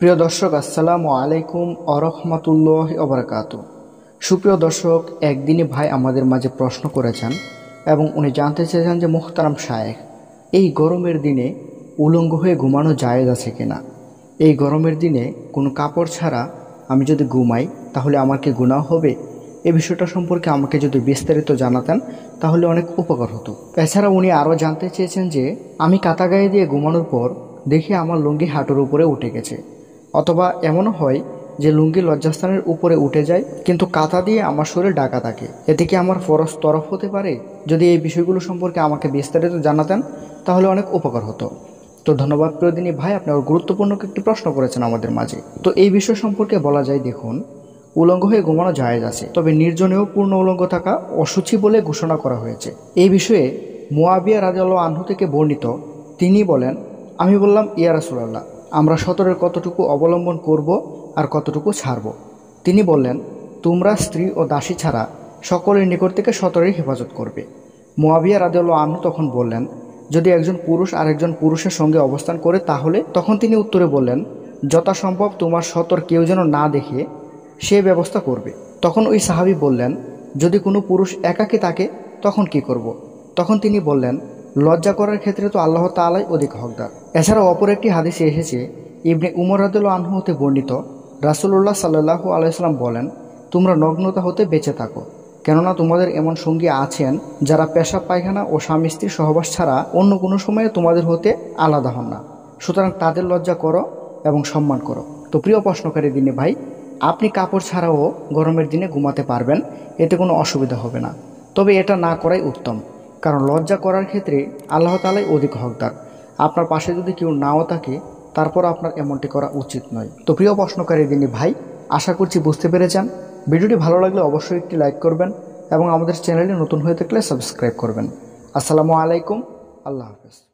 প্রিয় দর্শক আসসালামু আলাইকুম আরহামতুল্লাহ অবরাকাত সুপ্রিয় দর্শক একদিনই ভাই আমাদের মাঝে প্রশ্ন করেছেন এবং উনি জানতে চেয়েছেন যে মুখতারাম শায়েখ এই গরমের দিনে উলঙ্গ হয়ে ঘুমানো জায়েজ আছে কিনা এই গরমের দিনে কোনো কাপড় ছাড়া আমি যদি ঘুমাই তাহলে আমার কি হবে এ বিষয়টা সম্পর্কে আমাকে যদি বিস্তারিত জানাতেন তাহলে অনেক উপকার হতো এছাড়া উনি আরও জানতে চেয়েছেন যে আমি কাতাগায়ে দিয়ে ঘুমানোর পর দেখি আমার লুঙ্গি হাঁটুর উপরে উঠে গেছে অথবা এমনও হয় যে লুঙ্গি লজ্জাস্থানের উপরে উঠে যায় কিন্তু কাঁথা দিয়ে আমার শরীরে ডাকা থাকে এতে কি আমার ফরস তরফ হতে পারে যদি এই বিষয়গুলো সম্পর্কে আমাকে বিস্তারিত জানাতেন তাহলে অনেক উপকার হতো তো ধন্যবাদ প্রিয়দিনী ভাই আপনি গুরুত্বপূর্ণ একটি প্রশ্ন করেছেন আমাদের মাঝে তো এই বিষয় সম্পর্কে বলা যায় দেখুন উলঙ্গ হয়ে ঘুমানো জায়েজ আছে তবে নির্জনেও পূর্ণ উলঙ্গ থাকা অসুচি বলে ঘোষণা করা হয়েছে এই বিষয়ে মোয়াবিয়া রাজাল আনহু থেকে বর্ণিত তিনি বলেন আমি বললাম ইয়ারাসুল্লাহ আমরা সতরের কতটুকু অবলম্বন করব আর কতটুকু ছাড়ব তিনি বললেন তোমরা স্ত্রী ও দাসী ছাড়া সকলের নিকট থেকে সতরের হেফাজত করবে মোয়াবিয়া রাদেল আমি তখন বললেন যদি একজন পুরুষ আরেকজন পুরুষের সঙ্গে অবস্থান করে তাহলে তখন তিনি উত্তরে বললেন যথাসম্ভব তোমার সতর কেউ যেন না দেখে সে ব্যবস্থা করবে তখন ওই সাহাবি বললেন যদি কোনো পুরুষ একাকে তাকে তখন কি করব। তখন তিনি বললেন লজ্জা করার ক্ষেত্রে তো আল্লাহ তালাই অধিক হকদার এছাড়া অপর একটি হাদিসে এসেছে ইবনে উমর রাদুল আনহু হতে বর্ণিত রাসুল্লাহ সাল্লাহ আলাইসালাম বলেন তোমরা নগ্নতা হতে বেঁচে থাকো কেননা তোমাদের এমন সঙ্গী আছেন যারা পেশা পায়খানা ও স্বামী স্ত্রীর সহবাস ছাড়া অন্য কোনো সময়ে তোমাদের হতে আলাদা হন না সুতরাং তাদের লজ্জা করো এবং সম্মান করো তো প্রিয় প্রশ্নকারী দিনে ভাই আপনি কাপড় ছাড়াও গরমের দিনে ঘুমাতে পারবেন এতে কোনো অসুবিধা হবে না তবে এটা না করাই উত্তম কারণ লজ্জা করার ক্ষেত্রে আল্লাহ তালাই অধিক হকদার আপনার পাশে যদি কেউ নাও থাকে তারপর আপনার এমনটি করা উচিত নয় তো প্রিয় প্রশ্নকারী দিনী ভাই আশা করছি বুঝতে পেরেছেন ভিডিওটি ভালো লাগলে অবশ্যই একটি লাইক করবেন এবং আমাদের চ্যানেলে নতুন হয়ে থাকলে সাবস্ক্রাইব করবেন আসসালামু আলাইকুম আল্লাহ হাফেজ